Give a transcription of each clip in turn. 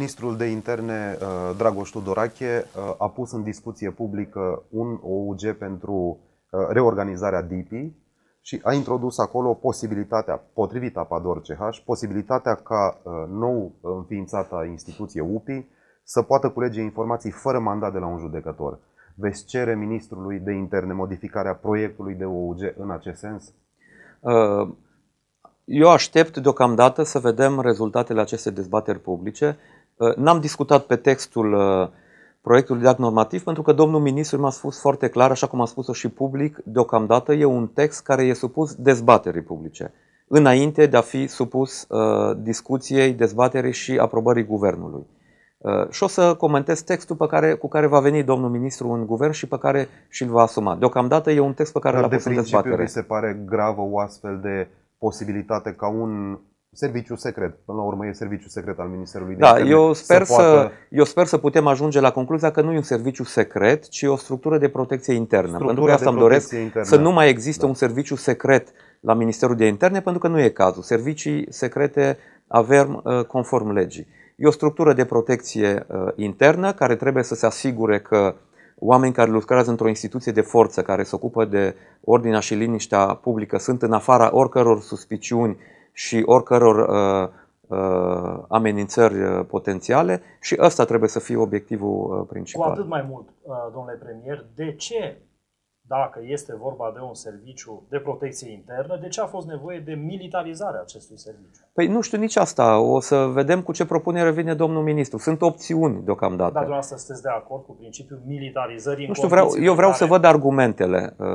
Ministrul de interne uh, Dragoș Tudorache uh, a pus în discuție publică un OUG pentru uh, reorganizarea DIPI și a introdus acolo posibilitatea, potrivit Apador CH, posibilitatea ca nou înființată instituție UPI să poată culege informații fără mandat de la un judecător. Veți cere Ministrului de interne modificarea proiectului de OUG în acest sens? Eu aștept deocamdată să vedem rezultatele acestei dezbateri publice. Uh, n-am discutat pe textul uh, proiectului de act normativ pentru că domnul ministru mi-a spus foarte clar, așa cum a spus-o și public, deocamdată e un text care e supus dezbaterii publice, înainte de a fi supus uh, discuției, dezbaterii și aprobării guvernului. și o să comentez textul pe care, cu care va veni domnul ministru în guvern și pe care și-l va asuma. Deocamdată e un text pe care l-a pus în dezbatere. se pare gravă o astfel de posibilitate ca un serviciu secret. Până la urmă e serviciu secret al Ministerului da, de Eu sper, să, poată... eu sper să putem ajunge la concluzia că nu e un serviciu secret, ci o structură de protecție internă. Structura pentru că asta îmi doresc internă. să nu mai existe da. un serviciu secret la Ministerul de Interne, pentru că nu e cazul. Servicii secrete avem uh, conform legii. E o structură de protecție uh, internă care trebuie să se asigure că oameni care lucrează într-o instituție de forță, care se ocupă de ordinea și liniștea publică, sunt în afara oricăror suspiciuni și oricăror uh, uh, amenințări uh, potențiale și ăsta trebuie să fie obiectivul uh, principal. Cu atât mai mult, uh, domnule premier, de ce dacă este vorba de un serviciu de protecție internă, de ce a fost nevoie de militarizarea acestui serviciu? Păi nu știu nici asta. O să vedem cu ce propunere vine domnul ministru. Sunt opțiuni deocamdată. Dar dumneavoastră sunteți de acord cu principiul militarizării? Nu știu, vreau, eu vreau care... să văd argumentele uh,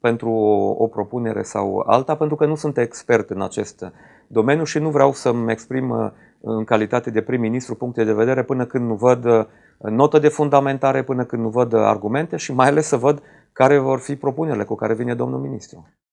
pentru o, o propunere sau alta, pentru că nu sunt expert în acest domeniu și nu vreau să-mi exprim uh, în calitate de prim-ministru puncte de vedere până când nu văd uh, notă de fundamentare, până când nu văd uh, argumente și mai ales să văd care vor fi propunerile cu care vine domnul ministru.